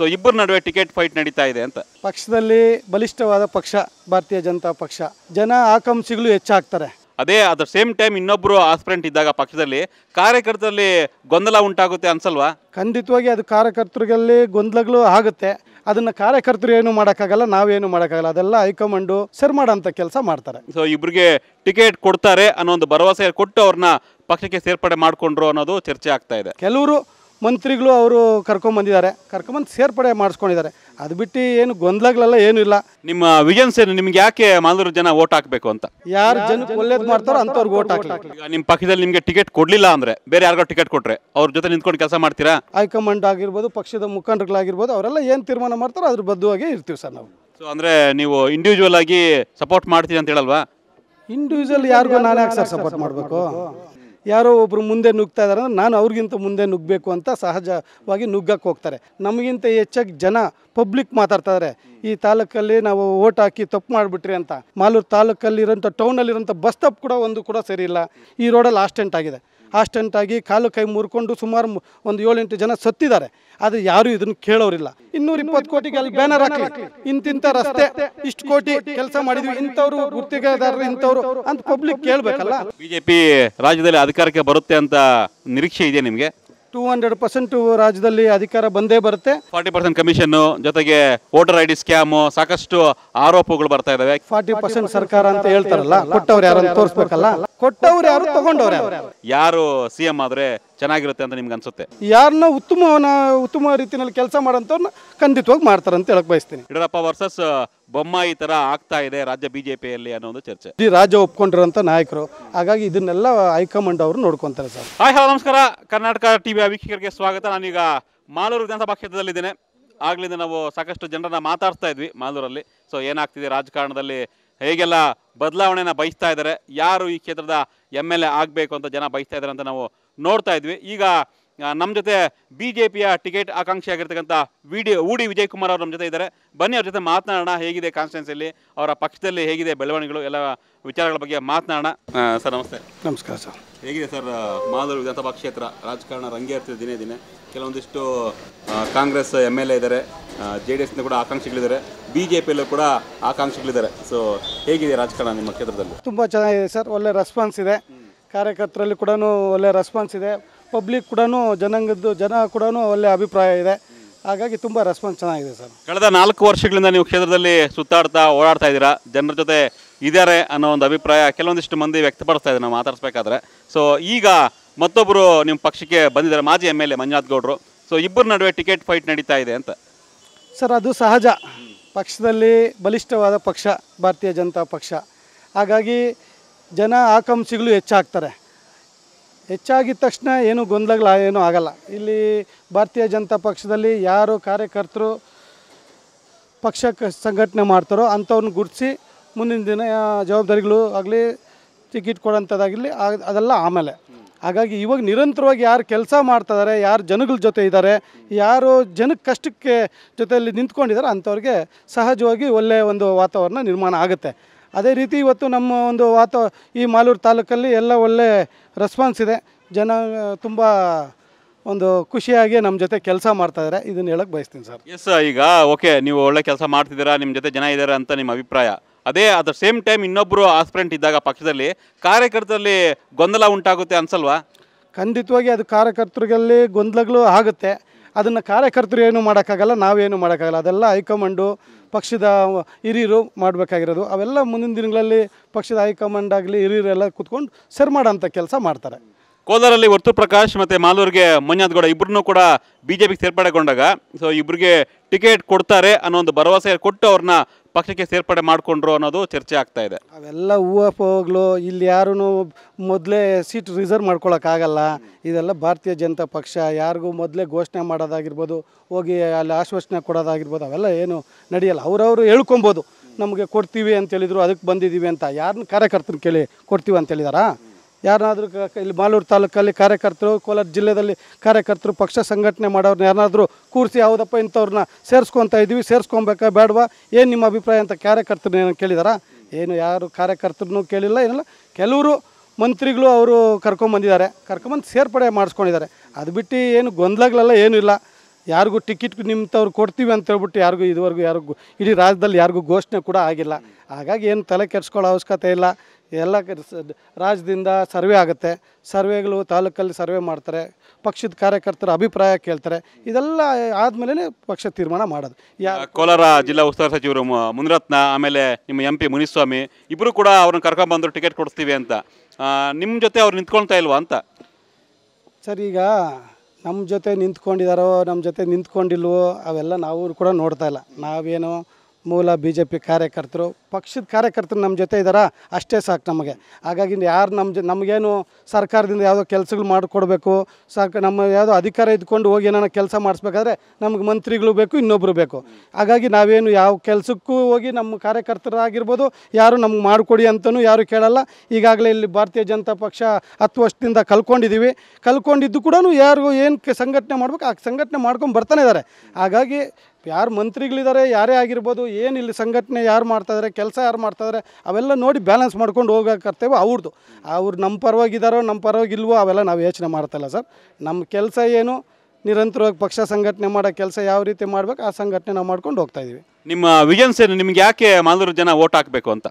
so ಇಬ್ಬರ ನಡುವೆ ticket fight ನಡೀತಾ ಇದೆ ಅಂತ ಪಕ್ಷದಲ್ಲಿ ಬಲಿಷ್ಠವಾದ ಪಕ್ಷ ಭಾರತೀಯ ಜನತಾ ಪಕ್ಷ ಜನ ಆಕಾಂಕ್ಷಿಗಳು ಹೆಚ್ಚಾಗ್ತಾರೆ ಅದೇ ಅದ್ರ ಸೇಮ್ ಟೈಮ್ ಇನ್ನೊಬ್ಬರು ಆಸ್ಪ್ರೆಂಟ್ ಇದ್ದಾಗ ಪಕ್ಷದಲ್ಲಿ ಕಾರ್ಯಕರ್ತರಲ್ಲಿ ಗೊಂದಲ ಉಂಟಾಗುತ್ತೆ ಅನ್ಸಲ್ವಾ ಖಂಡಿತವಾಗಿ ಅದು ಕಾರ್ಯಕರ್ತರಲ್ಲಿ ಗೊಂದಲಗಳು ಆಗುತ್ತೆ ಅದನ್ನ ಕಾರ್ಯಕರ್ತರು ಏನು ಮಾಡೋಕ್ಕಾಗಲ್ಲ ನಾವೇನು ಮಾಡೋಕ್ಕಾಗಲ್ಲ ಅದೆಲ್ಲ ಹೈಕಮಾಂಡು ಸರ್ ಮಾಡೋಂಥ ಕೆಲಸ ಮಾಡ್ತಾರೆ ಸೊ ಇಬ್ಬರಿಗೆ ಟಿಕೆಟ್ ಕೊಡ್ತಾರೆ ಅನ್ನೋ ಒಂದು ಭರವಸೆ ಕೊಟ್ಟು ಅವ್ರನ್ನ ಪಕ್ಷಕ್ಕೆ ಸೇರ್ಪಡೆ ಮಾಡಿಕೊಂಡ್ರು ಅನ್ನೋದು ಚರ್ಚೆ ಆಗ್ತಾ ಇದೆ ಕೆಲವರು ಮಂತ್ರಿಗಳು ಅವರು ಕರ್ಕೊಂಬಂದಿದ್ದಾರೆ ಕರ್ಕೊಂಬಂದು ಸೇರ್ಪಡೆ ಮಾಡಿಸ್ಕೊಂಡಿದ್ದಾರೆ ಅದು ಬಿಟ್ಟು ಏನು ಗೊಂದಲಗಳೆಲ್ಲ ಏನೂ ಇಲ್ಲ ನಿಮ್ಮ ವಿಜನ್ಸ್ ಏನು ನಿಮ್ಗೆ ಯಾಕೆ ಮಾಲೂರು ಜನ ಓಟ್ ಹಾಕಬೇಕು ಅಂತ ಯಾರು ಜನ ಒಳ್ಳೇದು ಮಾಡ್ತಾರೋ ಅಂಥವ್ರಿಗೆ ಓಟ್ ಹಾಕಿ ಈಗ ನಿಮ್ಮ ಪಕ್ಷದಲ್ಲಿ ನಿಮಗೆ ಟಿಕೆಟ್ ಕೊಡಲಿಲ್ಲ ಅಂದರೆ ಬೇರೆ ಯಾರಿಗೋ ಟಿಕೆಟ್ ಕೊಟ್ಟರೆ ಅವ್ರ ಜೊತೆ ನಿಂತ್ಕೊಂಡು ಕೆಲಸ ಮಾಡ್ತೀರಾ ಹೈಕಮಾಂಡ್ ಆಗಿರ್ಬೋದು ಪಕ್ಷದ ಮುಖಂಡರುಗಳಾಗಿರ್ಬೋದು ಅವರೆಲ್ಲ ಏನು ತೀರ್ಮಾನ ಮಾಡ್ತಾರೋ ಅದ್ರ ಬದ್ಧವಾಗಿ ಇರ್ತೀವಿ ಸರ್ ನಾವು ಸೊ ಅಂದರೆ ನೀವು ಇಂಡಿವಿಜುವಲ್ ಆಗಿ ಸಪೋರ್ಟ್ ಮಾಡ್ತೀರಿ ಅಂತ ಹೇಳಲ್ವಾ ಇಂಡಿವಿಜುವಲ್ ಯಾರಿಗೂ ನಾನು ಯಾಕೆ ಸರ್ ಸಪೋರ್ಟ್ ಮಾಡಬೇಕು ಯಾರೋ ಒಬ್ಬರು ಮುಂದೆ ನುಗ್ತಾ ಇದ್ದಾರೆ ಅಂದ್ರೆ ನಾನು ಅವ್ರಿಗಿಂತ ಮುಂದೆ ನುಗ್ಗಬೇಕು ಅಂತ ಸಹಜವಾಗಿ ನುಗ್ಗಕ್ಕೆ ಹೋಗ್ತಾರೆ ನಮಗಿಂತ ಹೆಚ್ಚಾಗಿ ಜನ ಪಬ್ಲಿಕ್ ಮಾತಾಡ್ತಾರೆ ಈ ತಾಲೂಕಲ್ಲಿ ನಾವು ಓಟ್ ಹಾಕಿ ತಪ್ಪು ಮಾಡಿಬಿಟ್ರಿ ಅಂತ ಮಾಲೂರು ತಾಲೂಕಲ್ಲಿರೋಂಥ ಟೌನಲ್ಲಿರೋಂಥ ಬಸ್ ಸ್ಟಾಪ್ ಕೂಡ ಒಂದು ಕೂಡ ಸರಿ ಇಲ್ಲ ಈ ರೋಡಲ್ಲಿ ಆಸ್ಟೆಂಟ್ ಆಗಿದೆ ಆಸ್ಟೆಂಟಾಗಿ ಕಾಲು ಕೈ ಮುರ್ಕೊಂಡು ಸುಮಾರು ಒಂದು ಏಳೆಂಟು ಜನ ಸತ್ತಿದ್ದಾರೆ ಆದ್ರೆ ಯಾರೂ ಇದನ್ನು ಕೇಳೋರಿಲ್ಲ ಇನ್ನೂರ ಇಪ್ಪತ್ತು ಕೋಟಿಗೆ ಅಲ್ಲಿ ಬ್ಯಾನರ್ ಹಾಕಿ ಇಂತಿಂಥ ರಸ್ತೆ ಇಷ್ಟು ಕೋಟಿ ಕೆಲಸ ಮಾಡಿದ್ವಿ ಇಂಥವ್ರು ಗುತ್ತಿಗೆದಾರರು ಇಂಥವ್ರು ಅಂತ ಪಬ್ಲಿಕ್ ಕೇಳಬೇಕಲ್ಲ ಬಿಜೆಪಿ ರಾಜ್ಯದಲ್ಲಿ ಅಧಿಕಾರಕ್ಕೆ ಬರುತ್ತೆ ಅಂತ ನಿರೀಕ್ಷೆ ಇದೆ ನಿಮಗೆ ಟೂ ಹಂಡ್ರೆಡ್ ಪರ್ಸೆಂಟ್ ರಾಜ್ಯದಲ್ಲಿ ಅಧಿಕಾರ ಬಂದೇ ಬರುತ್ತೆ ಫಾರ್ಟಿ ಪರ್ಸೆಂಟ್ ಕಮಿಷನ್ ಜೊತೆಗೆ ವೋಟರ್ ಐ ಡಿ ಸ್ಕ್ಯಾಮ್ ಸಾಕಷ್ಟು ಆರೋಪಗಳು ಬರ್ತಾ ಇದಾವೆ ಫಾರ್ಟಿ ಪರ್ಸೆಂಟ್ ಸರ್ಕಾರ ಅಂತ ಹೇಳ್ತಾರಲ್ಲ ಕೊಟ್ಟವ್ರು ಯಾರನ್ನು ತೋರಿಸ್ಬೇಕಲ್ಲ ಕೊಟ್ಟವ್ರು ಯಾರು ತಗೊಂಡವ್ರೆ ಯಾರು ಯಾರು ಸಿ ಎಂ ಆದರೆ ಚೆನ್ನಾಗಿರುತ್ತೆ ಅಂತ ನಿಮ್ಗೆ ಅನ್ಸುತ್ತೆ ಯಾರನ್ನ ಉತ್ತಮ ಉತ್ತಮ ರೀತಿಯಲ್ಲಿ ಕೆಲಸ ಮಾಡೋಂಥವ್ರನ್ನ ಖಂಡಿತವಾಗಿ ಮಾಡ್ತಾರೆ ಅಂತ ಹೇಳಕ್ ಬಯಸ್ತೀನಿ ಯಡಿಯೂರಪ್ಪ ವರ್ಸಸ್ ಈ ತರ ಆಗ್ತಾ ಇದೆ ರಾಜ್ಯ ಬಿಜೆಪಿಯಲ್ಲಿ ಅನ್ನೋ ಒಂದು ಚರ್ಚೆ ಇಡೀ ರಾಜ್ಯ ಒಪ್ಕೊಂಡಿರೋಂಥ ನಾಯಕರು ಹಾಗಾಗಿ ಇದನ್ನೆಲ್ಲ ಹೈಕಮಾಂಡ್ ಅವರು ನೋಡ್ಕೊಂತಾರೆ ಸರ್ ಹಾಯ್ ಹಲೋ ನಮಸ್ಕಾರ ಕರ್ನಾಟಕ ಟಿವಿ ವೀಕ್ಷಕರಿಗೆ ಸ್ವಾಗತ ನಾನೀಗ ಮಾಲೂರು ವಿಧಾನಸಭಾ ಕ್ಷೇತ್ರದಲ್ಲಿದ್ದೇನೆ ಆಗ್ಲಿಂದ ನಾವು ಸಾಕಷ್ಟು ಜನರನ್ನ ಮಾತಾಡ್ತಾ ಇದ್ವಿ ಮಾಲೂರಲ್ಲಿ ಸೊ ಏನಾಗ್ತಿದೆ ರಾಜಕಾರಣದಲ್ಲಿ ಹೇಗೆಲ್ಲ ಬದಲಾವಣೆಯನ್ನು ಬಯಸ್ತಾ ಇದ್ದಾರೆ ಯಾರು ಈ ಕ್ಷೇತ್ರದ ಎಮ್ ಎಲ್ ಎ ಆಗಬೇಕು ಅಂತ ಜನ ಬಯಸ್ತಾ ಇದ್ದಾರೆ ಅಂತ ನಾವು ನೋಡ್ತಾ ಇದ್ವಿ ಈಗ ನಮ್ಮ ಜೊತೆ ಬಿ ಜೆ ಪಿಯ ಟಿಕೆಟ್ ಆಕಾಂಕ್ಷಿ ಆಗಿರ್ತಕ್ಕಂಥ ವಿ ಡಿ ಉಡಿ ವಿಜಯ್ ಕುಮಾರ್ ಅವರು ನಮ್ಮ ಜೊತೆ ಇದ್ದಾರೆ ಬನ್ನಿ ಅವ್ರ ಜೊತೆ ಮಾತನಾಡೋಣ ಹೇಗಿದೆ ಕಾನ್ಸ್ಟಿಟ್ಯೂನ್ಸಿಯಲ್ಲಿ ಅವರ ಪಕ್ಷದಲ್ಲಿ ಹೇಗಿದೆ ಬೆಳವಣಿಗೆಗಳು ಎಲ್ಲ ವಿಚಾರಗಳ ಬಗ್ಗೆ ಮಾತನಾಡೋಣ ಸರ್ ನಮಸ್ತೆ ನಮಸ್ಕಾರ ಸರ್ ಹೇಗಿದೆ ಸರ್ ಮಾದೂರು ವಿಧಾನಸಭಾ ಕ್ಷೇತ್ರ ರಾಜಕಾರಣ ರಂಗೇರ್ತಿದೆ ದಿನೇ ದಿನೇ ಕೆಲವೊಂದಿಷ್ಟು ಕಾಂಗ್ರೆಸ್ ಎಮ್ ಎಲ್ ಎ ಇದ್ದಾರೆ ಜೆ ಡಿ ಎಸ್ನ ಕೂಡ ಆಕಾಂಕ್ಷಿಗಳಿದ್ದಾರೆ ಬಿ ಜೆ ಕೂಡ ಆಕಾಂಕ್ಷಿಗಳಿದ್ದಾರೆ ಸೊ ಹೇಗಿದೆ ರಾಜಕಾರಣ ನಿಮ್ಮ ಕ್ಷೇತ್ರದಲ್ಲಿ ತುಂಬ ಚೆನ್ನಾಗಿದೆ ಸರ್ ಒಳ್ಳೆ ರೆಸ್ಪಾನ್ಸ್ ಇದೆ ಕಾರ್ಯಕರ್ತರಲ್ಲಿ ಕೂಡ ಒಳ್ಳೆ ರೆಸ್ಪಾನ್ಸ್ ಇದೆ ಪಬ್ಲಿಕ್ ಕೂಡ ಜನಾಂಗದ್ದು ಜನ ಕೂಡ ಒಳ್ಳೆ ಅಭಿಪ್ರಾಯ ಇದೆ ಹಾಗಾಗಿ ತುಂಬ ರೆಸ್ಪಾನ್ಸ್ ಚೆನ್ನಾಗಿದೆ ಸರ್ ಕಳೆದ ನಾಲ್ಕು ವರ್ಷಗಳಿಂದ ನೀವು ಕ್ಷೇತ್ರದಲ್ಲಿ ಸುತ್ತಾಡ್ತಾ ಓಡಾಡ್ತಾ ಇದ್ದೀರಾ ಜನರ ಜೊತೆ ಇದ್ದಾರೆ ಅನ್ನೋ ಒಂದು ಅಭಿಪ್ರಾಯ ಕೆಲವೊಂದಿಷ್ಟು ಮಂದಿ ವ್ಯಕ್ತಪಡಿಸ್ತಾ ಇದ್ದಾರೆ ನಾವು ಮಾತಾಡಿಸ್ಬೇಕಾದ್ರೆ ಸೊ ಈಗ ಮತ್ತೊಬ್ಬರು ನಿಮ್ಮ ಪಕ್ಷಕ್ಕೆ ಬಂದಿದ್ದಾರೆ ಮಾಜಿ ಎಮ್ ಎಲ್ ಎ ಮಂಜುನಾಥ್ ಗೌಡರು ಸೊ ಇಬ್ಬರ ನಡುವೆ ಟಿಕೆಟ್ ಫೈಟ್ ನಡೀತಾ ಇದೆ ಅಂತ ಸರ್ ಅದು ಸಹಜ ಪಕ್ಷದಲ್ಲಿ ಬಲಿಷ್ಠವಾದ ಪಕ್ಷ ಭಾರತೀಯ ಜನತಾ ಪಕ್ಷ ಹಾಗಾಗಿ ಜನ ಆಕಾಂಕ್ಷಿಗಳು ಹೆಚ್ಚಾಗ್ತಾರೆ ಹೆಚ್ಚಾಗಿದ ತಕ್ಷಣ ಏನು ಗೊಂದಲಗಳ ಏನೂ ಆಗಲ್ಲ ಇಲ್ಲಿ ಭಾರತೀಯ ಜನತಾ ಪಕ್ಷದಲ್ಲಿ ಯಾರು ಕಾರ್ಯಕರ್ತರು ಪಕ್ಷಕ್ಕೆ ಸಂಘಟನೆ ಮಾಡ್ತಾರೋ ಅಂಥವ್ರನ್ನ ಗುರುತಿಸಿ ಮುಂದಿನ ದಿನ ಜವಾಬ್ದಾರಿಗಳು ಆಗಲಿ ಟಿಕೆಟ್ ಕೊಡೋಂಥದ್ದಾಗಲಿ ಅದೆಲ್ಲ ಆಮೇಲೆ ಹಾಗಾಗಿ ಇವಾಗ ನಿರಂತರವಾಗಿ ಯಾರು ಕೆಲಸ ಮಾಡ್ತಾಯಿದ್ದಾರೆ ಯಾರು ಜನಗಳ ಜೊತೆ ಇದ್ದಾರೆ ಯಾರು ಜನಕ್ಕೆ ಕಷ್ಟಕ್ಕೆ ಜೊತೆಯಲ್ಲಿ ನಿಂತ್ಕೊಂಡಿದ್ದಾರೆ ಅಂಥವ್ರಿಗೆ ಸಹಜವಾಗಿ ಒಳ್ಳೆಯ ಒಂದು ವಾತಾವರಣ ನಿರ್ಮಾಣ ಆಗುತ್ತೆ ಅದೇ ರೀತಿ ಇವತ್ತು ನಮ್ಮ ಒಂದು ವಾತ ಈ ಮಾಲೂರು ತಾಲೂಕಲ್ಲಿ ಎಲ್ಲ ಒಳ್ಳೆ ರೆಸ್ಪಾನ್ಸ್ ಇದೆ ಜನ ತುಂಬ ಒಂದು ಖುಷಿಯಾಗಿ ನಮ್ಮ ಜೊತೆ ಕೆಲಸ ಮಾಡ್ತಾ ಇದ್ದಾರೆ ಇದನ್ನು ಹೇಳಕ್ಕೆ ಬಯಸ್ತೀನಿ ಸರ್ ಎಸ್ ಈಗ ಓಕೆ ನೀವು ಒಳ್ಳೆ ಕೆಲಸ ಮಾಡ್ತಿದ್ದೀರಾ ನಿಮ್ಮ ಜೊತೆ ಜನ ಇದ್ದಾರೆ ಅಂತ ನಿಮ್ಮ ಅಭಿಪ್ರಾಯ ಅದೇ ಅಟ್ ದ ಸೇಮ್ ಟೈಮ್ ಇನ್ನೊಬ್ಬರು ಆಸ್ಪ್ರೆಂಟ್ ಇದ್ದಾಗ ಪಕ್ಷದಲ್ಲಿ ಕಾರ್ಯಕರ್ತರಲ್ಲಿ ಗೊಂದಲ ಉಂಟಾಗುತ್ತೆ ಅನ್ಸಲ್ವಾ ಖಂಡಿತವಾಗಿ ಅದು ಕಾರ್ಯಕರ್ತರಿಗೆಲ್ಲಿ ಗೊಂದಲಗಳು ಆಗುತ್ತೆ ಅದನ್ನು ಕಾರ್ಯಕರ್ತರು ಏನು ಮಾಡೋಕ್ಕಾಗಲ್ಲ ನಾವೇನು ಮಾಡೋಕ್ಕಾಗಲ್ಲ ಅದೆಲ್ಲ ಹೈಕಮಾಂಡು ಪಕ್ಷದ ಹಿರಿಯರು ಮಾಡಬೇಕಾಗಿರೋದು ಅವೆಲ್ಲ ಮುಂದಿನ ದಿನಗಳಲ್ಲಿ ಪಕ್ಷದ ಹೈಕಮಾಂಡ್ ಆಗಲಿ ಹಿರಿಯರೆಲ್ಲ ಕೂತ್ಕೊಂಡು ಸರಿ ಮಾಡೋಂಥ ಕೆಲಸ ಮಾಡ್ತಾರೆ ಕೋಲಾರಲ್ಲಿ ವರ್ತು ಪ್ರಕಾಶ್ ಮತ್ತು ಮಾಲೂರಿಗೆ ಮಂಜನಾಥ್ಗೌಡ ಇಬ್ಬರನ್ನೂ ಕೂಡ ಬಿ ಜೆ ಪಿಗೆ ಸೇರ್ಪಡೆಗೊಂಡಾಗ ಸೊ ಇಬ್ಬರಿಗೆ ಟಿಕೆಟ್ ಕೊಡ್ತಾರೆ ಅನ್ನೋ ಒಂದು ಭರವಸೆ ಕೊಟ್ಟು ಅವ್ರನ್ನ ಪಕ್ಷಕ್ಕೆ ಸೇರ್ಪಡೆ ಮಾಡಿಕೊಂಡ್ರು ಅನ್ನೋದು ಚರ್ಚೆ ಆಗ್ತಾ ಇದೆ ಅವೆಲ್ಲ ಹೋಗ್ಲು ಇಲ್ಲಿ ಯಾರೂ ಮೊದಲೇ ಸೀಟ್ ರಿಸರ್ವ್ ಮಾಡ್ಕೊಳಕ್ಕಾಗಲ್ಲ ಇದೆಲ್ಲ ಭಾರತೀಯ ಜನತಾ ಪಕ್ಷ ಯಾರಿಗೂ ಮೊದಲೇ ಘೋಷಣೆ ಮಾಡೋದಾಗಿರ್ಬೋದು ಹೋಗಿ ಅಲ್ಲಿ ಆಶ್ವಾಸನೆ ಕೊಡೋದಾಗಿರ್ಬೋದು ಅವೆಲ್ಲ ಏನು ನಡೆಯಲ್ಲ ಅವ್ರವರು ಹೇಳ್ಕೊಬೋದು ನಮಗೆ ಕೊಡ್ತೀವಿ ಅಂತೇಳಿದ್ರು ಅದಕ್ಕೆ ಬಂದಿದ್ದೀವಿ ಅಂತ ಯಾರನ್ನ ಕಾರ್ಯಕರ್ತನ ಕೇಳಿ ಕೊಡ್ತೀವಿ ಅಂತ ಹೇಳಿದಾರಾ ಯಾರನ್ನಾದರೂ ಇಲ್ಲಿ ಮಾಲೂರು ತಾಲೂಕಲ್ಲಿ ಕಾರ್ಯಕರ್ತರು ಕೋಲಾರ ಜಿಲ್ಲೆಯಲ್ಲಿ ಕಾರ್ಯಕರ್ತರು ಪಕ್ಷ ಸಂಘಟನೆ ಮಾಡೋರನ್ನ ಯಾರನ್ನಾದರೂ ಕೂರಿಸಿ ಯಾವುದಪ್ಪ ಇಂಥವ್ರನ್ನ ಸೇರಿಸ್ಕೊತಾ ಇದ್ದೀವಿ ಸೇರಿಸ್ಕೊಬೇಕಾ ಬೇಡವಾ ಏನು ನಿಮ್ಮ ಅಭಿಪ್ರಾಯ ಅಂತ ಕಾರ್ಯಕರ್ತರು ಏನು ಕೇಳಿದಾರಾ ಏನು ಯಾರು ಕಾರ್ಯಕರ್ತರನ್ನೂ ಕೇಳಿಲ್ಲ ಏನಿಲ್ಲ ಕೆಲವರು ಮಂತ್ರಿಗಳು ಅವರು ಕರ್ಕೊಂಬಂದಿದ್ದಾರೆ ಕರ್ಕೊಂಬಂದು ಸೇರ್ಪಡೆ ಮಾಡಿಸ್ಕೊಂಡಿದ್ದಾರೆ ಅದು ಬಿಟ್ಟು ಏನು ಗೊಂದಲಗಳೆಲ್ಲ ಏನೂ ಇಲ್ಲ ಯಾರಿಗೂ ಟಿಕೆಟ್ ನಿಮ್ಮಂಥವ್ರು ಕೊಡ್ತೀವಿ ಅಂತ ಹೇಳ್ಬಿಟ್ಟು ಯಾರಿಗೂ ಇದುವರೆಗೂ ಯಾರಿಗೂ ಇಡೀ ರಾಜ್ಯದಲ್ಲಿ ಯಾರಿಗೂ ಘೋಷಣೆ ಕೂಡ ಆಗಿಲ್ಲ ಹಾಗಾಗಿ ಏನು ತಲೆ ಕೆಡಿಸ್ಕೊಳ್ಳೋ ಅವಶ್ಯಕತೆ ಇಲ್ಲ ಎಲ್ಲ ರಾಜ್ಯದಿಂದ ಸರ್ವೆ ಆಗುತ್ತೆ ಸರ್ವೆಗಳು ತಾಲೂಕಲ್ಲಿ ಸರ್ವೆ ಮಾಡ್ತಾರೆ ಪಕ್ಷದ ಕಾರ್ಯಕರ್ತರ ಅಭಿಪ್ರಾಯ ಕೇಳ್ತಾರೆ ಇದೆಲ್ಲ ಆದಮೇಲೆ ಪಕ್ಷ ತೀರ್ಮಾನ ಮಾಡೋದು ಯಾ ಕೋಲಾರ ಜಿಲ್ಲಾ ಉಸ್ತುವಾರಿ ಸಚಿವರು ಮುನಿರತ್ನ ಆಮೇಲೆ ನಿಮ್ಮ ಎಂ ಪಿ ಮುನಿಸ್ವಾಮಿ ಇಬ್ಬರು ಕೂಡ ಅವ್ರನ್ನ ಕರ್ಕೊಂಬಂದರು ಟಿಕೆಟ್ ಕೊಡಿಸ್ತೀವಿ ಅಂತ ನಿಮ್ಮ ಜೊತೆ ಅವ್ರು ನಿಂತ್ಕೊಳ್ತಾ ಇಲ್ವಾ ಅಂತ ಸರ್ ಈಗ ನಮ್ಮ ಜೊತೆ ನಿಂತ್ಕೊಂಡಿದ್ದಾರೋ ನಮ್ಮ ಜೊತೆ ನಿಂತ್ಕೊಂಡಿಲ್ವೋ ಅವೆಲ್ಲ ನಾವು ಕೂಡ ನೋಡ್ತಾ ಇಲ್ಲ ನಾವೇನು ಮೂಲ ಬಿ ಜೆ ಪಿ ಕಾರ್ಯಕರ್ತರು ಪಕ್ಷದ ಕಾರ್ಯಕರ್ತರು ನಮ್ಮ ಜೊತೆ ಇದ್ದಾರಾ ಅಷ್ಟೇ ಸಾಕು ನಮಗೆ ಹಾಗಾಗಿ ಯಾರು ನಮ್ಮ ಜ ನಮಗೇನು ಸರ್ಕಾರದಿಂದ ಯಾವುದೋ ಕೆಲಸಗಳು ಮಾಡಿಕೊಡ್ಬೇಕು ಸಾಕು ನಮ್ಮ ಯಾವುದೋ ಅಧಿಕಾರ ಇದ್ಕೊಂಡು ಹೋಗಿ ಏನಾರ ಕೆಲಸ ಮಾಡಿಸ್ಬೇಕಾದ್ರೆ ನಮ್ಗೆ ಮಂತ್ರಿಗಳು ಬೇಕು ಇನ್ನೊಬ್ಬರು ಬೇಕು ಹಾಗಾಗಿ ನಾವೇನು ಯಾವ ಕೆಲಸಕ್ಕೂ ಹೋಗಿ ನಮ್ಮ ಕಾರ್ಯಕರ್ತರಾಗಿರ್ಬೋದು ಯಾರು ನಮ್ಗೆ ಮಾಡಿಕೊಡಿ ಅಂತಲೂ ಯಾರು ಕೇಳಲ್ಲ ಈಗಾಗಲೇ ಇಲ್ಲಿ ಭಾರತೀಯ ಜನತಾ ಪಕ್ಷ ಹತ್ತು ವರ್ಷದಿಂದ ಕಲ್ಕೊಂಡಿದ್ದೀವಿ ಕಲ್ಕೊಂಡಿದ್ದು ಕೂಡ ಯಾರಿಗೂ ಏನು ಸಂಘಟನೆ ಮಾಡಬೇಕು ಆ ಸಂಘಟನೆ ಮಾಡ್ಕೊಂಡು ಬರ್ತಾನೆ ಇದ್ದಾರೆ ಹಾಗಾಗಿ ಯಾರು ಮಂತ್ರಿಗಳಿದ್ದಾರೆ ಯಾರೇ ಆಗಿರ್ಬೋದು ಏನು ಇಲ್ಲಿ ಸಂಘಟನೆ ಯಾರು ಮಾಡ್ತಾಯಿದ್ದಾರೆ ಕೆಲಸ ಯಾರು ಮಾಡ್ತಾಯಿದ್ದಾರೆ ಅವೆಲ್ಲ ನೋಡಿ ಬ್ಯಾಲೆನ್ಸ್ ಮಾಡ್ಕೊಂಡು ಹೋಗಕ್ಕೆ ಅವ್ರದ್ದು ಅವ್ರು ನಮ್ಮ ಪರವಾಗಿದ್ದಾರೋ ನಮ್ಮ ಪರವಾಗಿಲ್ವೋ ಅವೆಲ್ಲ ನಾವು ಯೋಚನೆ ಮಾಡ್ತಾಯಿಲ್ಲ ಸರ್ ನಮ್ಮ ಕೆಲಸ ಏನು ನಿರಂತರವಾಗಿ ಪಕ್ಷ ಸಂಘಟನೆ ಮಾಡೋ ಕೆಲಸ ಯಾವ ರೀತಿ ಮಾಡಬೇಕು ಆ ಸಂಘಟನೆ ನಾವು ಮಾಡ್ಕೊಂಡು ಹೋಗ್ತಾಯಿದ್ದೀವಿ ನಿಮ್ಮ ವಿಜನ್ಸ್ ಏನು ನಿಮ್ಗೆ ಯಾಕೆ ಮಾಲೂರು ಜನ ಓಟ್ ಹಾಕಬೇಕು ಅಂತ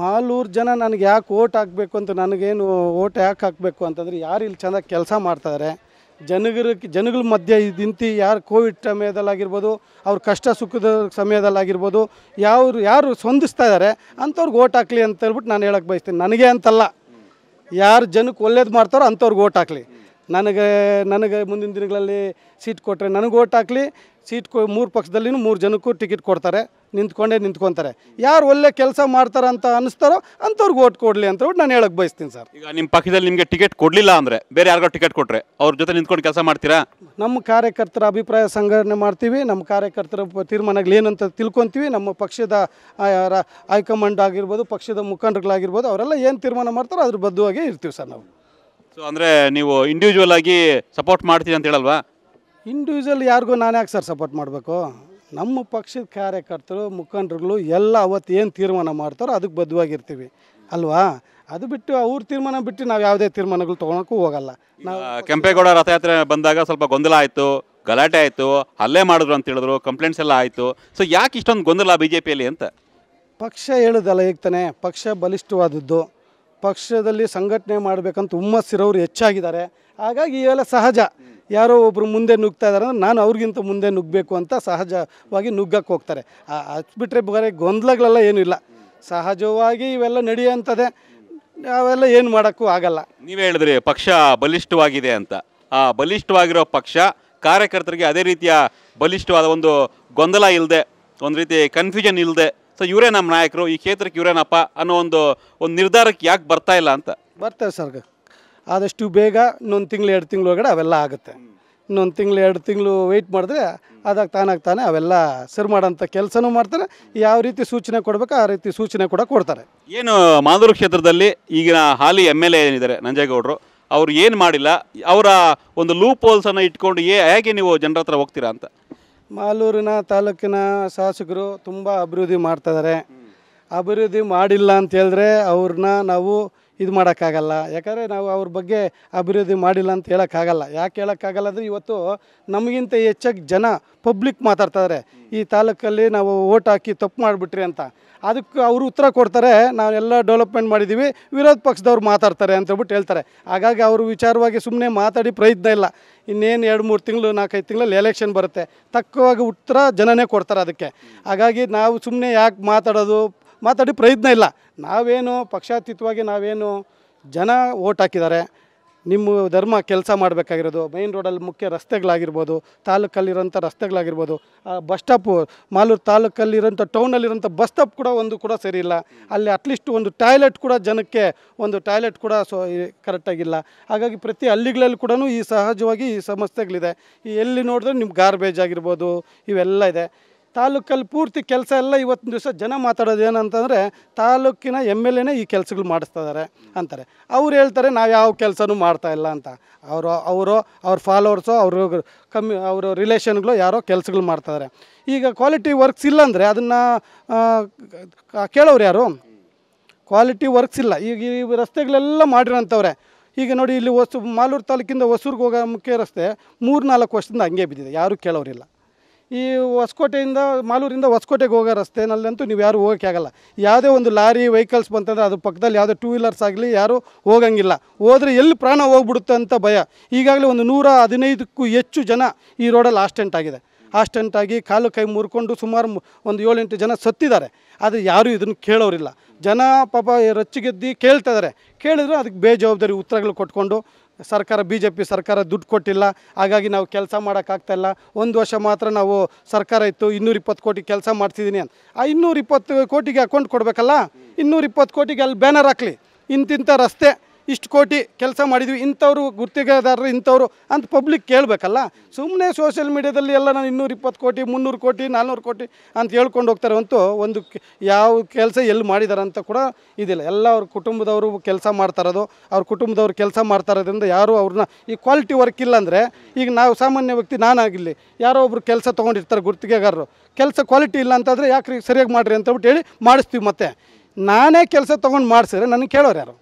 ಮಾಲೂರು ಜನ ನನಗೆ ಯಾಕೆ ಓಟ್ ಹಾಕಬೇಕು ಅಂತ ನನಗೇನು ಓಟ್ ಯಾಕೆ ಹಾಕಬೇಕು ಅಂತಂದರೆ ಯಾರು ಇಲ್ಲಿ ಚೆನ್ನಾಗಿ ಕೆಲಸ ಮಾಡ್ತಾಯಿದ್ದಾರೆ ಜನಗರ ಜನಗಳ ಮಧ್ಯೆ ನಿಂತು ಯಾರು ಕೋವಿಡ್ ಸಮಯದಲ್ಲಾಗಿರ್ಬೋದು ಅವ್ರ ಕಷ್ಟ ಸುಖದ ಸಮಯದಲ್ಲಾಗಿರ್ಬೋದು ಯಾರು ಯಾರು ಸ್ಪಂದಿಸ್ತಾ ಇದ್ದಾರೆ ಅಂಥವ್ರಿಗೆ ಓಟ್ ಹಾಕ್ಲಿ ಅಂತ ಹೇಳ್ಬಿಟ್ಟು ನಾನು ಹೇಳಕ್ಕೆ ಬಯಸ್ತೀನಿ ನನಗೆ ಅಂತಲ್ಲ ಯಾರು ಜನಕ್ಕೆ ಒಳ್ಳೇದು ಮಾಡ್ತಾರೋ ಅಂಥವ್ರಿಗೆ ಓಟ್ ಹಾಕ್ಲಿ ನನಗೆ ನನಗೆ ಮುಂದಿನ ದಿನಗಳಲ್ಲಿ ಸೀಟ್ ಕೊಟ್ಟರೆ ನನಗೆ ಓಟ್ ಹಾಕ್ಲಿ ಸೀಟ್ ಕೊ ಮೂರು ಪಕ್ಷದಲ್ಲಿನೂ ಮೂರು ಜನಕ್ಕೂ ಟಿಕೆಟ್ ಕೊಡ್ತಾರೆ ನಿಂತ್ಕೊಂಡೇ ನಿಂತ್ಕೊತಾರೆ ಯಾರು ಒಳ್ಳೆ ಕೆಲಸ ಅಂತ ಅನಿಸ್ತಾರೋ ಅಂಥವ್ರಿಗೆ ಓಟ್ ಕೊಡಲಿ ಅಂತ ನಾನು ಹೇಳಕ್ಕೆ ಬಯಸ್ತೀನಿ ಸರ್ ಈಗ ನಿಮ್ಮ ಪಕ್ಷದಲ್ಲಿ ನಿಮಗೆ ಟಿಕೆಟ್ ಕೊಡಲಿಲ್ಲ ಅಂದರೆ ಬೇರೆ ಯಾರಿಗೋ ಟಿಕೆಟ್ ಕೊಟ್ಟರೆ ಅವ್ರ ಜೊತೆ ನಿಂತ್ಕೊಂಡು ಕೆಲಸ ಮಾಡ್ತೀರಾ ನಮ್ಮ ಕಾರ್ಯಕರ್ತರ ಅಭಿಪ್ರಾಯ ಸಂಘಟನೆ ಮಾಡ್ತೀವಿ ನಮ್ಮ ಕಾರ್ಯಕರ್ತರ ತೀರ್ಮಾನಗಳು ಏನಂತ ತಿಳ್ಕೊತೀವಿ ನಮ್ಮ ಪಕ್ಷದ ಹೈಕಮಾಂಡ್ ಆಗಿರ್ಬೋದು ಪಕ್ಷದ ಮುಖಂಡರುಗಳಾಗಿರ್ಬೋದು ಅವರೆಲ್ಲ ಏನು ತೀರ್ಮಾನ ಮಾಡ್ತಾರೋ ಅದ್ರ ಬದ್ಧವಾಗಿ ಇರ್ತೀವಿ ಸರ್ ನಾವು ಸೊ ಅಂದರೆ ನೀವು ಇಂಡಿವಿಜುವಲ್ ಆಗಿ ಸಪೋರ್ಟ್ ಮಾಡ್ತೀವಿ ಅಂತ ಹೇಳಲ್ವಾ ಇಂಡಿವಿಜುವಲ್ ಯಾರಿಗೂ ನಾನು ಯಾಕೆ ಸರ್ ಸಪೋರ್ಟ್ ಮಾಡಬೇಕು ನಮ್ಮ ಪಕ್ಷದ ಕಾರ್ಯಕರ್ತರು ಮುಖಂಡರುಗಳು ಎಲ್ಲ ಅವತ್ತು ಏನು ತೀರ್ಮಾನ ಮಾಡ್ತಾರೋ ಅದಕ್ಕೆ ಬದ್ಧವಾಗಿರ್ತೀವಿ ಅಲ್ವಾ ಅದು ಬಿಟ್ಟು ಅವ್ರ ತೀರ್ಮಾನ ಬಿಟ್ಟು ನಾವು ಯಾವುದೇ ತೀರ್ಮಾನಗಳು ತೊಗೊಳಕ್ಕೂ ಹೋಗಲ್ಲ ನಾವು ಕೆಂಪೇಗೌಡ ರಥಯಾತ್ರೆ ಬಂದಾಗ ಸ್ವಲ್ಪ ಗೊಂದಲ ಆಯಿತು ಗಲಾಟೆ ಆಯಿತು ಹಲ್ಲೆ ಮಾಡಿದ್ರು ಅಂತ ಹೇಳಿದ್ರು ಕಂಪ್ಲೇಂಟ್ಸ್ ಎಲ್ಲ ಆಯಿತು ಸೊ ಯಾಕೆ ಇಷ್ಟೊಂದು ಗೊಂದಲ ಬಿ ಜೆ ಪಿಯಲ್ಲಿ ಅಂತ ಪಕ್ಷ ಹೇಳೋದಲ್ಲ ಈಗ ಪಕ್ಷ ಬಲಿಷ್ಠವಾದದ್ದು ಪಕ್ಷದಲ್ಲಿ ಸಂಘಟನೆ ಮಾಡಬೇಕಂತ ಹುಮ್ಮಸ್ಸಿರೋರು ಹೆಚ್ಚಾಗಿದ್ದಾರೆ ಹಾಗಾಗಿ ಇವೆಲ್ಲ ಸಹಜ ಯಾರೋ ಒಬ್ಬರು ಮುಂದೆ ನುಗ್ತಾ ಇದಾರೆ ಅಂದ್ರೆ ನಾನು ಅವ್ರಿಗಿಂತ ಮುಂದೆ ನುಗ್ಗಬೇಕು ಅಂತ ಸಹಜವಾಗಿ ನುಗ್ಗಕ್ಕೆ ಹೋಗ್ತಾರೆ ಅದು ಬಿಟ್ರೆ ಬೇರೆ ಗೊಂದಲಗಳೆಲ್ಲ ಏನೂ ಇಲ್ಲ ಸಹಜವಾಗಿ ಇವೆಲ್ಲ ನಡೆಯುವಂಥದ್ದೇ ಅವೆಲ್ಲ ಏನು ಮಾಡೋಕ್ಕೂ ಆಗಲ್ಲ ನೀವು ಹೇಳಿದ್ರಿ ಪಕ್ಷ ಬಲಿಷ್ಠವಾಗಿದೆ ಅಂತ ಆ ಬಲಿಷ್ಠವಾಗಿರೋ ಪಕ್ಷ ಕಾರ್ಯಕರ್ತರಿಗೆ ಅದೇ ರೀತಿಯ ಬಲಿಷ್ಠವಾದ ಒಂದು ಗೊಂದಲ ಇಲ್ಲದೆ ಒಂದು ರೀತಿ ಕನ್ಫ್ಯೂಷನ್ ಇಲ್ಲದೆ ಸೊ ಇವರೇ ನಮ್ಮ ನಾಯಕರು ಈ ಕ್ಷೇತ್ರಕ್ಕೆ ಇವರೇನಪ್ಪ ಅನ್ನೋ ಒಂದು ಒಂದು ನಿರ್ಧಾರಕ್ಕೆ ಯಾಕೆ ಬರ್ತಾ ಇಲ್ಲ ಅಂತ ಬರ್ತಾರೆ ಸರ್ ಆದಷ್ಟು ಬೇಗ ಇನ್ನೊಂದು ತಿಂಗಳು ಎರಡು ತಿಂಗಳು ಒಳಗಡೆ ಅವೆಲ್ಲ ಆಗುತ್ತೆ ಇನ್ನೊಂದು ತಿಂಗಳು ಎರಡು ತಿಂಗಳು ವೆಯ್ಟ್ ಮಾಡಿದ್ರೆ ಅದಾಗ ತಾನಾಗ ತಾನೇ ಅವೆಲ್ಲ ಸರಿ ಮಾಡೋಂಥ ಕೆಲಸನೂ ಮಾಡ್ತಾರೆ ಯಾವ ರೀತಿ ಸೂಚನೆ ಕೊಡಬೇಕು ಆ ರೀತಿ ಸೂಚನೆ ಕೂಡ ಕೊಡ್ತಾರೆ ಏನು ಮಾದೂರು ಕ್ಷೇತ್ರದಲ್ಲಿ ಈಗಿನ ಹಾಲಿ ಎಮ್ ಎಲ್ ಎ ಏನಿದ್ದಾರೆ ನಂಜೇಗೌಡರು ಅವ್ರು ಏನು ಮಾಡಿಲ್ಲ ಅವರ ಒಂದು ಲೂಪ್ ಹೋಲ್ಸನ್ನು ಇಟ್ಕೊಂಡು ಏ ಹೇಗೆ ನೀವು ಜನರ ಹತ್ರ ಹೋಗ್ತೀರಾ ಅಂತ ಮಾಲೂರಿನ ತಾಲೂಕಿನ ಶಾಸಕರು ತುಂಬ ಅಭಿವೃದ್ಧಿ ಇದ್ದಾರೆ ಅಭಿವೃದ್ಧಿ ಮಾಡಿಲ್ಲ ಅಂತ ಹೇಳಿದ್ರೆ ಅವ್ರನ್ನ ನಾವು ಇದು ಮಾಡೋಕ್ಕಾಗಲ್ಲ ಯಾಕಂದರೆ ನಾವು ಅವ್ರ ಬಗ್ಗೆ ಅಭಿವೃದ್ಧಿ ಮಾಡಿಲ್ಲ ಅಂತ ಹೇಳೋಕ್ಕಾಗಲ್ಲ ಯಾಕೆ ಹೇಳೋಕ್ಕಾಗಲ್ಲ ಅಂದರೆ ಇವತ್ತು ನಮಗಿಂತ ಹೆಚ್ಚಾಗಿ ಜನ ಪಬ್ಲಿಕ್ ಮಾತಾಡ್ತಾರೆ ಈ ತಾಲೂಕಲ್ಲಿ ನಾವು ಓಟ್ ಹಾಕಿ ತಪ್ಪು ಮಾಡಿಬಿಟ್ರಿ ಅಂತ ಅದಕ್ಕೆ ಅವರು ಉತ್ತರ ಕೊಡ್ತಾರೆ ನಾವೆಲ್ಲ ಡೆವಲಪ್ಮೆಂಟ್ ಮಾಡಿದ್ದೀವಿ ವಿರೋಧ ಪಕ್ಷದವ್ರು ಮಾತಾಡ್ತಾರೆ ಅಂತ ಹೇಳ್ತಾರೆ ಹಾಗಾಗಿ ಅವರು ವಿಚಾರವಾಗಿ ಸುಮ್ಮನೆ ಮಾತಾಡಿ ಪ್ರಯತ್ನ ಇಲ್ಲ ಇನ್ನೇನು ಎರಡು ಮೂರು ತಿಂಗಳು ನಾಲ್ಕೈದು ತಿಂಗಳಲ್ಲಿ ಎಲೆಕ್ಷನ್ ಬರುತ್ತೆ ತಕ್ಕವಾಗಿ ಉತ್ತರ ಜನನೇ ಕೊಡ್ತಾರೆ ಅದಕ್ಕೆ ಹಾಗಾಗಿ ನಾವು ಸುಮ್ಮನೆ ಯಾಕೆ ಮಾತಾಡೋದು ಮಾತಾಡಿ ಪ್ರಯತ್ನ ಇಲ್ಲ ನಾವೇನು ಪಕ್ಷಾತೀತವಾಗಿ ನಾವೇನು ಜನ ಓಟ್ ಹಾಕಿದ್ದಾರೆ ನಿಮ್ಮ ಧರ್ಮ ಕೆಲಸ ಮಾಡಬೇಕಾಗಿರೋದು ಮೈನ್ ರೋಡಲ್ಲಿ ಮುಖ್ಯ ರಸ್ತೆಗಳಾಗಿರ್ಬೋದು ತಾಲೂಕಲ್ಲಿರೋಂಥ ರಸ್ತೆಗಳಾಗಿರ್ಬೋದು ಬಸ್ ಸ್ಟಾಪು ಮಾಲೂರು ತಾಲೂಕಲ್ಲಿರೋಂಥ ಟೌನಲ್ಲಿರೋಂಥ ಬಸ್ ಸ್ಟಾಪ್ ಕೂಡ ಒಂದು ಕೂಡ ಸರಿ ಇಲ್ಲ ಅಲ್ಲಿ ಅಟ್ಲೀಸ್ಟ್ ಒಂದು ಟಾಯ್ಲೆಟ್ ಕೂಡ ಜನಕ್ಕೆ ಒಂದು ಟಾಯ್ಲೆಟ್ ಕೂಡ ಸೊ ಕರೆಕ್ಟಾಗಿಲ್ಲ ಹಾಗಾಗಿ ಪ್ರತಿ ಹಳ್ಳಿಗಳಲ್ಲಿ ಕೂಡ ಈ ಸಹಜವಾಗಿ ಈ ಸಮಸ್ಯೆಗಳಿದೆ ಎಲ್ಲಿ ನೋಡಿದ್ರೆ ನಿಮ್ಗೆ ಗಾರ್ಬೇಜ್ ಆಗಿರ್ಬೋದು ಇವೆಲ್ಲ ಇದೆ ತಾಲೂಕಲ್ಲಿ ಪೂರ್ತಿ ಕೆಲಸ ಎಲ್ಲ ಇವತ್ತಿನ ದಿವಸ ಜನ ಮಾತಾಡೋದು ಏನಂತಂದರೆ ತಾಲೂಕಿನ ಎಮ್ ಎಲ್ ಎನೇ ಈ ಕೆಲಸಗಳು ಮಾಡಿಸ್ತಾ ಇದ್ದಾರೆ ಅಂತಾರೆ ಅವ್ರು ಹೇಳ್ತಾರೆ ನಾವು ಯಾವ ಕೆಲಸನೂ ಇಲ್ಲ ಅಂತ ಅವರು ಅವರು ಅವ್ರ ಫಾಲೋವರ್ಸು ಅವರು ಕಮ್ಮಿ ಅವ್ರ ರಿಲೇಷನ್ಗಳು ಯಾರೋ ಕೆಲಸಗಳು ಮಾಡ್ತಾಯಿದ್ದಾರೆ ಈಗ ಕ್ವಾಲಿಟಿ ವರ್ಕ್ಸ್ ಇಲ್ಲ ಅಂದರೆ ಅದನ್ನು ಕೇಳೋರು ಯಾರು ಕ್ವಾಲಿಟಿ ವರ್ಕ್ಸ್ ಇಲ್ಲ ಈಗ ಈ ರಸ್ತೆಗಳೆಲ್ಲ ಮಾಡಿರೋಂಥವ್ರೆ ಈಗ ನೋಡಿ ಇಲ್ಲಿ ಹೊಸ ಮಾಲೂರು ತಾಲೂಕಿಂದ ಹೊಸೂರಿಗೆ ಹೋಗೋ ಮುಖ್ಯ ರಸ್ತೆ ಮೂರು ನಾಲ್ಕು ವರ್ಷದಿಂದ ಹಂಗೆ ಬಿದ್ದಿದೆ ಯಾರೂ ಕೇಳೋರಿಲ್ಲ ಈ ಹೊಸಕೋಟೆಯಿಂದ ಮಾಲೂರಿಂದ ಹೊಸಕೋಟೆಗೆ ಹೋಗೋ ರಸ್ತೆನಲ್ಲಂತೂ ನೀವು ಯಾರು ಆಗಲ್ಲ ಯಾವುದೇ ಒಂದು ಲಾರಿ ವೆಹಿಕಲ್ಸ್ ಬಂತಂದರೆ ಅದು ಪಕ್ಕದಲ್ಲಿ ಯಾವುದೇ ಟೂ ವೀಲರ್ಸ್ ಆಗಲಿ ಯಾರೂ ಹೋಗಂಗಿಲ್ಲ ಹೋದರೆ ಎಲ್ಲಿ ಪ್ರಾಣ ಹೋಗ್ಬಿಡುತ್ತೆ ಅಂತ ಭಯ ಈಗಾಗಲೇ ಒಂದು ನೂರ ಹದಿನೈದಕ್ಕೂ ಹೆಚ್ಚು ಜನ ಈ ರೋಡಲ್ಲಿ ಆಸ್ಟೆಂಟ್ ಆಗಿದೆ ಆಕ್ಸಿಡೆಂಟ್ ಆಗಿ ಕಾಲು ಕೈ ಮುರ್ಕೊಂಡು ಸುಮಾರು ಒಂದು ಏಳೆಂಟು ಜನ ಸತ್ತಿದ್ದಾರೆ ಆದರೆ ಯಾರೂ ಇದನ್ನು ಕೇಳೋರಿಲ್ಲ ಜನ ಪಾಪ ರೊಚ್ಚಿಗೆದ್ದಿ ಕೇಳ್ತಾ ಇದ್ದಾರೆ ಕೇಳಿದ್ರು ಅದಕ್ಕೆ ಬೇಜವಾಬ್ದಾರಿ ಉತ್ತರಗಳು ಕೊಟ್ಕೊಂಡು ಸರ್ಕಾರ ಬಿ ಜೆ ಪಿ ಸರ್ಕಾರ ದುಡ್ಡು ಕೊಟ್ಟಿಲ್ಲ ಹಾಗಾಗಿ ನಾವು ಕೆಲಸ ಮಾಡೋಕ್ಕಾಗ್ತಾಯಿಲ್ಲ ಒಂದು ವರ್ಷ ಮಾತ್ರ ನಾವು ಸರ್ಕಾರ ಇತ್ತು ಇನ್ನೂರಿಪ್ಪತ್ತು ಕೋಟಿ ಕೆಲಸ ಮಾಡ್ತಿದ್ದೀನಿ ಅಂತ ಆ ಇನ್ನೂರಿಪ್ಪತ್ತು ಕೋಟಿಗೆ ಅಕೌಂಟ್ ಕೊಡಬೇಕಲ್ಲ ಇನ್ನೂರಿಪ್ಪತ್ತು ಕೋಟಿಗೆ ಅಲ್ಲಿ ಬ್ಯಾನರ್ ಹಾಕಲಿ ಇಂತಿಂಥ ರಸ್ತೆ ಇಷ್ಟು ಕೋಟಿ ಕೆಲಸ ಮಾಡಿದ್ವಿ ಇಂಥವ್ರು ಗುತ್ತಿಗೆದಾರರು ಇಂಥವ್ರು ಅಂತ ಪಬ್ಲಿಕ್ ಕೇಳಬೇಕಲ್ಲ ಸುಮ್ಮನೆ ಸೋಷಿಯಲ್ ಮೀಡ್ಯಾದಲ್ಲಿ ಎಲ್ಲ ನಾನು ಇನ್ನೂರು ಇಪ್ಪತ್ತು ಕೋಟಿ ಮುನ್ನೂರು ಕೋಟಿ ನಾಲ್ನೂರು ಕೋಟಿ ಅಂತ ಹೇಳ್ಕೊಂಡು ಹೋಗ್ತಾರೆ ಅಂತೂ ಒಂದು ಯಾವ ಕೆಲಸ ಎಲ್ಲಿ ಮಾಡಿದ್ದಾರೆ ಅಂತ ಕೂಡ ಇದಿಲ್ಲ ಎಲ್ಲ ಅವ್ರ ಕುಟುಂಬದವರು ಕೆಲಸ ಮಾಡ್ತಾರೋದು ಅವ್ರ ಕುಟುಂಬದವ್ರು ಕೆಲಸ ಮಾಡ್ತಾರೋದ್ರಿಂದ ಯಾರು ಯಾರೂ ಅವ್ರನ್ನ ಈ ಕ್ವಾಲಿಟಿ ವರ್ಕ್ ಇಲ್ಲ ಅಂದರೆ ಈಗ ನಾವು ಸಾಮಾನ್ಯ ವ್ಯಕ್ತಿ ನಾನಾಗಿರಲಿ ಯಾರೋ ಒಬ್ರು ಕೆಲಸ ತೊಗೊಂಡಿರ್ತಾರೆ ಗುತ್ತಿಗೆಗಾರರು ಕೆಲಸ ಕ್ವಾಲಿಟಿ ಇಲ್ಲ ಅಂತಂದರೆ ಯಾಕೆ ಸರಿಯಾಗಿ ಮಾಡಿರಿ ಬಿಟ್ಟು ಹೇಳಿ ಮಾಡಿಸ್ತೀವಿ ಮತ್ತೆ ನಾನೇ ಕೆಲಸ ತೊಗೊಂಡು ಮಾಡಿಸಿದ್ರೆ ನನಗೆ ಕೇಳೋರು ಯಾರು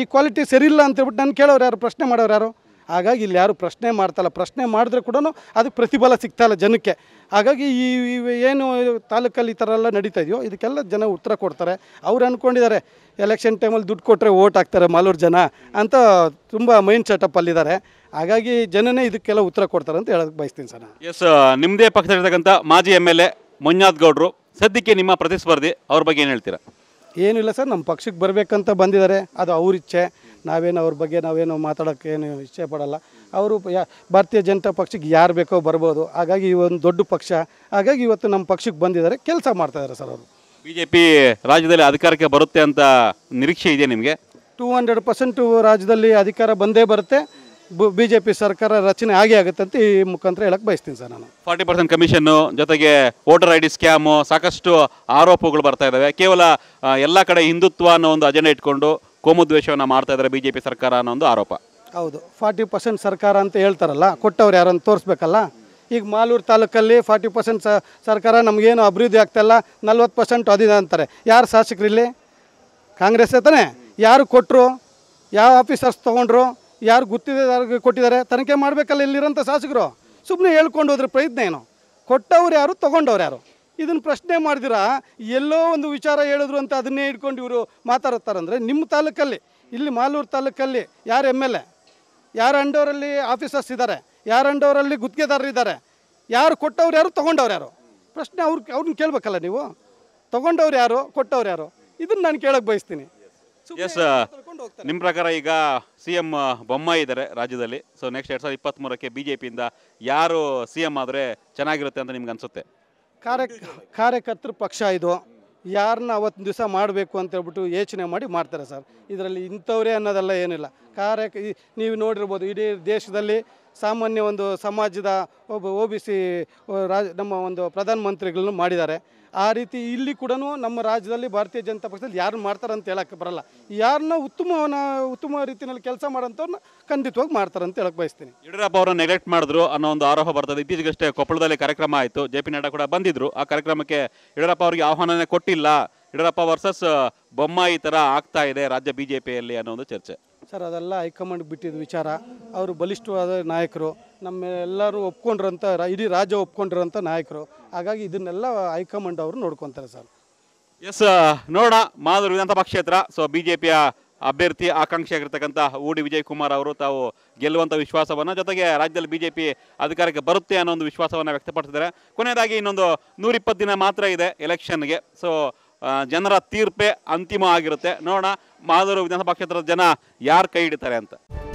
ಈ ಕ್ವಾಲಿಟಿ ಸರಿ ಇಲ್ಲ ಅಂತೇಳ್ಬಿಟ್ಟು ನಾನು ಕೇಳೋರು ಯಾರು ಪ್ರಶ್ನೆ ಮಾಡೋರು ಯಾರು ಹಾಗಾಗಿ ಇಲ್ಲಿ ಯಾರು ಪ್ರಶ್ನೆ ಮಾಡ್ತಲ್ಲ ಪ್ರಶ್ನೆ ಮಾಡಿದ್ರೆ ಕೂಡ ಅದಕ್ಕೆ ಪ್ರತಿಫಲ ಸಿಗ್ತಾಯಿಲ್ಲ ಜನಕ್ಕೆ ಹಾಗಾಗಿ ಈ ಏನು ತಾಲೂಕಲ್ಲಿ ಈ ಥರ ಎಲ್ಲ ನಡೀತಾ ಇದೆಯೋ ಇದಕ್ಕೆಲ್ಲ ಜನ ಉತ್ತರ ಕೊಡ್ತಾರೆ ಅವ್ರು ಅಂದ್ಕೊಂಡಿದ್ದಾರೆ ಎಲೆಕ್ಷನ್ ಟೈಮಲ್ಲಿ ದುಡ್ಡು ಕೊಟ್ಟರೆ ಓಟ್ ಹಾಕ್ತಾರೆ ಮಾಲೂರು ಜನ ಅಂತ ತುಂಬ ಮೈಂಡ್ ಸೆಟಪ್ಪಲ್ಲಿದ್ದಾರೆ ಹಾಗಾಗಿ ಜನನೇ ಇದಕ್ಕೆಲ್ಲ ಉತ್ತರ ಕೊಡ್ತಾರೆ ಅಂತ ಹೇಳೋದಕ್ಕೆ ಬಯಸ್ತೀನಿ ಸರ್ ಎಸ್ ನಿಮ್ಮದೇ ಪಕ್ಷದಲ್ಲಿರ್ತಕ್ಕಂಥ ಮಾಜಿ ಎಮ್ ಎಲ್ ಎ ಮಂಜುನಾಥ್ ಗೌಡ್ರು ಸದ್ಯಕ್ಕೆ ನಿಮ್ಮ ಪ್ರತಿಸ್ಪರ್ಧಿ ಅವ್ರ ಬಗ್ಗೆ ಏನು ಹೇಳ್ತೀರಾ ಏನಿಲ್ಲ ಸರ್ ನಮ್ಮ ಪಕ್ಷಕ್ಕೆ ಬರಬೇಕಂತ ಬಂದಿದ್ದಾರೆ ಅದು ಅವ್ರ ಇಚ್ಛೆ ನಾವೇನು ಅವ್ರ ಬಗ್ಗೆ ನಾವೇನು ಮಾತಾಡೋಕ್ಕೆ ಏನು ಇಚ್ಛೆ ಪಡೋಲ್ಲ ಅವರು ಭಾರತೀಯ ಜನತಾ ಪಕ್ಷಕ್ಕೆ ಯಾರು ಬೇಕೋ ಬರ್ಬೋದು ಹಾಗಾಗಿ ಈ ಒಂದು ದೊಡ್ಡ ಪಕ್ಷ ಹಾಗಾಗಿ ಇವತ್ತು ನಮ್ಮ ಪಕ್ಷಕ್ಕೆ ಬಂದಿದ್ದಾರೆ ಕೆಲಸ ಮಾಡ್ತಾಯಿದ್ದಾರೆ ಸರ್ ಅವರು ಬಿ ಜೆ ಪಿ ರಾಜ್ಯದಲ್ಲಿ ಅಧಿಕಾರಕ್ಕೆ ಬರುತ್ತೆ ಅಂತ ನಿರೀಕ್ಷೆ ಇದೆ ನಿಮಗೆ ಟೂ ಹಂಡ್ರೆಡ್ ಪರ್ಸೆಂಟು ರಾಜ್ಯದಲ್ಲಿ ಅಧಿಕಾರ ಬಂದೇ ಬರುತ್ತೆ ಬಿ ಜೆ ಪಿ ಸರ್ಕಾರ ರಚನೆ ಆಗಿ ಆಗುತ್ತೆ ಅಂತ ಈ ಮುಖಾಂತರ ಹೇಳಕ್ಕೆ ಬಯಸ್ತೀನಿ ಸರ್ ನಾನು ಫಾರ್ಟಿ ಪರ್ಸೆಂಟ್ ಕಮಿಷನ್ನು ಜೊತೆಗೆ ವೋಟರ್ ಐ ಡಿ ಸ್ಕ್ಯಾಮು ಸಾಕಷ್ಟು ಆರೋಪಗಳು ಬರ್ತಾ ಇದ್ದಾವೆ ಕೇವಲ ಎಲ್ಲ ಕಡೆ ಹಿಂದುತ್ವ ಅನ್ನೋ ಒಂದು ಅಜೆಂಡ ಇಟ್ಕೊಂಡು ಕೋಮುದ್ವೇಷವನ್ನು ಮಾಡ್ತಾ ಇದಾರೆ ಬಿ ಜೆ ಪಿ ಸರ್ಕಾರ ಅನ್ನೋ ಒಂದು ಆರೋಪ ಹೌದು ಫಾರ್ಟಿ ಪರ್ಸೆಂಟ್ ಸರ್ಕಾರ ಅಂತ ಹೇಳ್ತಾರಲ್ಲ ಕೊಟ್ಟವ್ರು ಯಾರನ್ನು ತೋರಿಸ್ಬೇಕಲ್ಲ ಈಗ ಮಾಲೂರು ತಾಲೂಕಲ್ಲಿ ಫಾರ್ಟಿ ಪರ್ಸೆಂಟ್ ಸರ್ಕಾರ ನಮಗೇನು ಅಭಿವೃದ್ಧಿ ಆಗ್ತಾಯಿಲ್ಲ ನಲ್ವತ್ತು ಪರ್ಸೆಂಟ್ ಅದಿದೆ ಅಂತಾರೆ ಯಾರು ಶಾಸಕರಿಲ್ಲಿ ಕಾಂಗ್ರೆಸ್ ತಾನೆ ಯಾರು ಕೊಟ್ಟರು ಯಾವ ಆಫೀಸರ್ಸ್ ತೊಗೊಂಡ್ರು ಯಾರು ಗೊತ್ತಿದೆ ಯಾರಿಗೆ ಕೊಟ್ಟಿದ್ದಾರೆ ತನಿಖೆ ಮಾಡಬೇಕಲ್ಲ ಇಲ್ಲಿರೋಂಥ ಶಾಸಕರು ಸುಮ್ಮನೆ ಹೇಳ್ಕೊಂಡು ಹೋದ್ರೆ ಪ್ರಯತ್ನ ಏನು ಕೊಟ್ಟವ್ರು ಯಾರು ತೊಗೊಂಡವ್ರು ಯಾರು ಇದನ್ನು ಪ್ರಶ್ನೆ ಮಾಡಿದಿರಾ ಎಲ್ಲೋ ಒಂದು ವಿಚಾರ ಹೇಳಿದ್ರು ಅಂತ ಅದನ್ನೇ ಇಟ್ಕೊಂಡು ಇವರು ಮಾತಾಡುತ್ತಾರಂದರೆ ನಿಮ್ಮ ತಾಲೂಕಲ್ಲಿ ಇಲ್ಲಿ ಮಾಲೂರು ತಾಲೂಕಲ್ಲಿ ಯಾರು ಎಮ್ ಎಲ್ ಎ ಯಾರು ಅಂಡೋರಲ್ಲಿ ಆಫೀಸರ್ಸ್ ಇದ್ದಾರೆ ಯಾರು ಅಂಡವರಲ್ಲಿ ಗುತ್ತಿಗೆದಾರರು ಇದ್ದಾರೆ ಯಾರು ಕೊಟ್ಟವ್ರು ಯಾರು ತೊಗೊಂಡವ್ರು ಯಾರು ಪ್ರಶ್ನೆ ಅವ್ರು ಅವ್ರನ್ನ ಕೇಳಬೇಕಲ್ಲ ನೀವು ತೊಗೊಂಡವ್ರು ಯಾರು ಕೊಟ್ಟವ್ರು ಯಾರು ಇದನ್ನು ನಾನು ಕೇಳೋಕ್ಕೆ ಬಯಸ್ತೀನಿ ಎಸ್ uh, ನಿಮ್ಮ ಪ್ರಕಾರ ಈಗ ಸಿ ಎಮ್ ಬೊಮ್ಮಾಯಿ ಇದ್ದಾರೆ ರಾಜ್ಯದಲ್ಲಿ ಸೊ ನೆಕ್ಸ್ಟ್ ಎರಡು ಸಾವಿರದ ಇಪ್ಪತ್ತ್ಮೂರಕ್ಕೆ ಬಿ ಜೆ ಪಿಯಿಂದ ಯಾರು ಸಿ ಎಂ ಆದರೆ ಚೆನ್ನಾಗಿರುತ್ತೆ ಅಂತ ನಿಮ್ಗೆ ಅನಿಸುತ್ತೆ ಕಾರ್ಯ ಕಾರ್ಯಕರ್ತರ ಪಕ್ಷ ಇದು ಯಾರನ್ನ ಅವತ್ತಿನ ದಿವಸ ಮಾಡಬೇಕು ಅಂತ ಹೇಳ್ಬಿಟ್ಟು ಯೋಚನೆ ಮಾಡಿ ಮಾಡ್ತಾರೆ ಸರ್ ಇದರಲ್ಲಿ ಇಂಥವರೇ ಅನ್ನೋದೆಲ್ಲ ಏನಿಲ್ಲ ಕಾರ್ಯ ನೀವು ನೋಡಿರ್ಬೋದು ಇಡೀ ದೇಶದಲ್ಲಿ ಸಾಮಾನ್ಯ ಒಂದು ಸಮಾಜದ ಒಬ್ಬ ಒ ಬಿ ಸಿ ರಾಜ ನಮ್ಮ ಒಂದು ಪ್ರಧಾನಮಂತ್ರಿಗಳನ್ನು ಮಾಡಿದ್ದಾರೆ ಆ ರೀತಿ ಇಲ್ಲಿ ಕೂಡ ನಮ್ಮ ರಾಜ್ಯದಲ್ಲಿ ಭಾರತೀಯ ಜನತಾ ಪಕ್ಷದಲ್ಲಿ ಯಾರು ಮಾಡ್ತಾರೆ ಅಂತ ಹೇಳಕ್ಕೆ ಬರಲ್ಲ ಯಾರನ್ನ ಉತ್ತಮವನ್ನ ಉತ್ತಮ ರೀತಿಯಲ್ಲಿ ಕೆಲಸ ಮಾಡೋಂಥವ್ರನ್ನ ಖಂಡಿತವಾಗಿ ಮಾಡ್ತಾರೆ ಅಂತ ಹೇಳಕ್ಕೆ ಬಯಸ್ತೀನಿ ಯಡಿಯೂರಪ್ಪ ಅವರನ್ನು ನೆಗ್ಲೆಕ್ಟ್ ಮಾಡಿದ್ರು ಅನ್ನೋ ಒಂದು ಆರೋಪ ಬರ್ತದೆ ಇತ್ತೀಚೆಗಷ್ಟೇ ಕೊಪ್ಪಳದಲ್ಲಿ ಕಾರ್ಯಕ್ರಮ ಆಯಿತು ಜೆ ಪಿ ನಡ್ಡಾ ಕೂಡ ಬಂದಿದ್ರು ಆ ಕಾರ್ಯಕ್ರಮಕ್ಕೆ ಯಡಿಯೂರಪ್ಪ ಅವರಿಗೆ ಆಹ್ವಾನನೇ ಕೊಟ್ಟಿಲ್ಲ ಯಡಿಯೂರಪ್ಪ ವರ್ಸಸ್ ಈ ಥರ ಆಗ್ತಾ ಇದೆ ರಾಜ್ಯ ಬಿ ಜೆ ಪಿಯಲ್ಲಿ ಅನ್ನೋ ಒಂದು ಚರ್ಚೆ ಸರ್ ಅದೆಲ್ಲ ಹೈಕಮಾಂಡ್ ಬಿಟ್ಟಿದ್ದ ವಿಚಾರ ಅವರು ಬಲಿಷ್ಠವಾದ ನಾಯಕರು ನಮ್ಮ ಎಲ್ಲರೂ ರಾ- ಇಡೀ ರಾಜ್ಯ ಒಪ್ಕೊಂಡಿರೋಂಥ ನಾಯಕರು ಹಾಗಾಗಿ ಇದನ್ನೆಲ್ಲ ಹೈಕಮಾಂಡ್ ಅವರು ನೋಡ್ಕೊತಾರೆ ಸರ್ ಎಸ್ ನೋಡೋಣ ಮಾದೂರು ವಿಧಾನಸಭಾ ಕ್ಷೇತ್ರ ಸೊ ಪಿಯ ಅಭ್ಯರ್ಥಿ ಆಕಾಂಕ್ಷಿಯಾಗಿರ್ತಕ್ಕಂಥ ಓಡಿ ಡಿ ವಿಜಯ್ ಕುಮಾರ್ ಅವರು ತಾವು ಗೆಲ್ಲುವಂಥ ವಿಶ್ವಾಸವನ್ನು ಜೊತೆಗೆ ರಾಜ್ಯದಲ್ಲಿ ಬಿ ಜೆ ಪಿ ಅಧಿಕಾರಕ್ಕೆ ಬರುತ್ತೆ ಅನ್ನೋ ಒಂದು ವಿಶ್ವಾಸವನ್ನು ವ್ಯಕ್ತಪಡಿಸಿದ್ದಾರೆ ಕೊನೆಯದಾಗಿ ಇನ್ನೊಂದು ನೂರಿಪ್ಪತ್ತು ದಿನ ಮಾತ್ರ ಇದೆ ಎಲೆಕ್ಷನ್ಗೆ ಸೊ ಜನರ ತೀರ್ಪೇ ಅಂತಿಮ ಆಗಿರುತ್ತೆ ನೋಡೋಣ ಮಾದೂರು ವಿಧಾನಸಭಾ ಕ್ಷೇತ್ರದ ಜನ ಯಾರು ಕೈ ಹಿಡಿತಾರೆ ಅಂತ